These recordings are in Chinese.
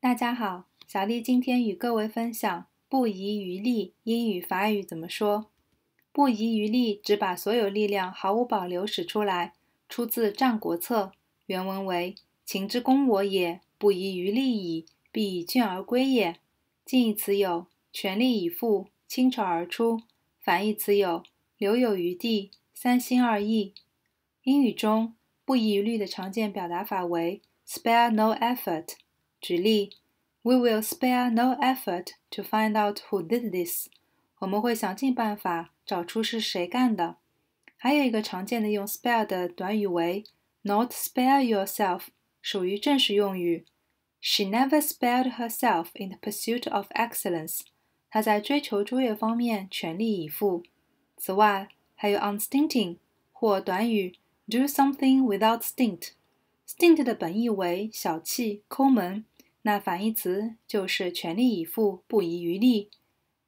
大家好，小丽今天与各位分享“不遗余力”英语法语怎么说？“不遗余力”指把所有力量毫无保留使出来，出自《战国策》，原文为：“秦之攻我，也不遗余力矣，必以倦而归也。”近义词有全力以赴、倾巢而出；反义词有留有余地、三心二意。英语中“不遗余力”的常见表达法为 “spare no effort”。举例：We will spare no effort to find out who did this。我们会想尽办法找出是谁干的。还有一个常见的用 spare 的短语为 not spare yourself，属于正式用语。She never spared herself in the pursuit of excellence。她在追求卓越方面全力以赴。此外，还有 unstinting 或短语 do something without stint，stint 的本意为小气、抠门，那反义词就是全力以赴、不遗余力。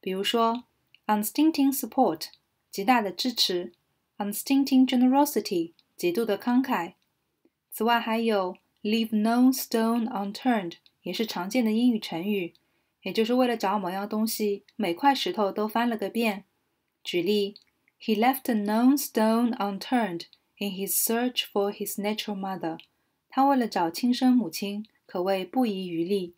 比如说，unstinting support，极大的支持；unstinting generosity，极度的慷慨。此外，还有 leave no stone unturned，也是常见的英语成语，也就是为了找某样东西，每块石头都翻了个遍。举例，He left no stone unturned in his search for his natural mother。他为了找亲生母亲，可谓不遗余力。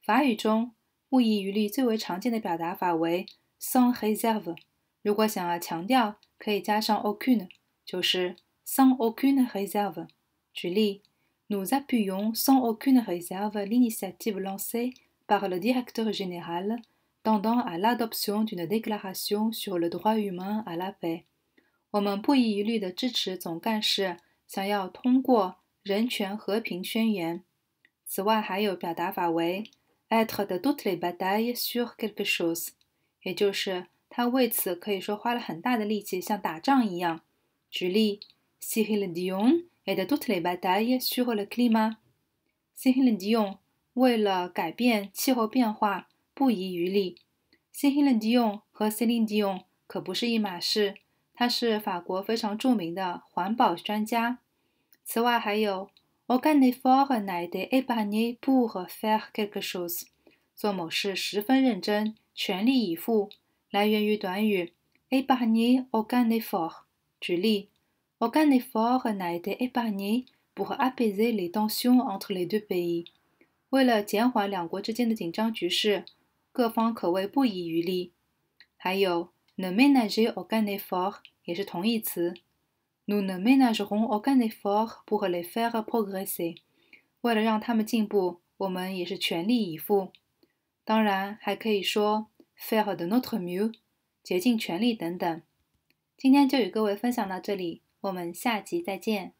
法语中“不遗余力”最为常见的表达法为 “sans réserve”。如果想要强调，可以加上 “aucune”，就是 “sans aucune réserve”。举例：Nous appuyons sans aucune réserve l'initiative lancée par le directeur général tendant à l'adoption d'une déclaration sur le droit humain à l'abe. 我们不遗余力的支持总干事想要通过。人权和平宣言。此外，还有表达法为 “et de tout le b a d a y sur s quelques choses”，也就是他为此可以说花了很大的力气，像打仗一样。直立 “Céline Dion et de tout le b a d a y sur s le climat”，Céline Dion 为了改变气候变化不遗余力。Céline Dion 和 Celine Dion 可不是一码事，他是法国非常著名的环保专家。此外，还有 o r g a n i f f o r t 奈得 épargner pour faire quelque chose，做某事十分认真，全力以赴，来源于短语 e b a n g o r g a n i f f o r 举例 o r g a n i f f o r t 奈得 épargner pour apaiser les tensions entre les deux pays，为了减缓两国之间的紧张局势，各方可谓不遗余力。还有 ne ménager aucun i f f o r 也是同义词。Nous ne ménagerons aucun effort pour les faire progresser。为了让他们进步，我们也是全力以赴。当然，还可以说 “faire de notre mieux”、竭尽全力等等。今天就与各位分享到这里，我们下集再见。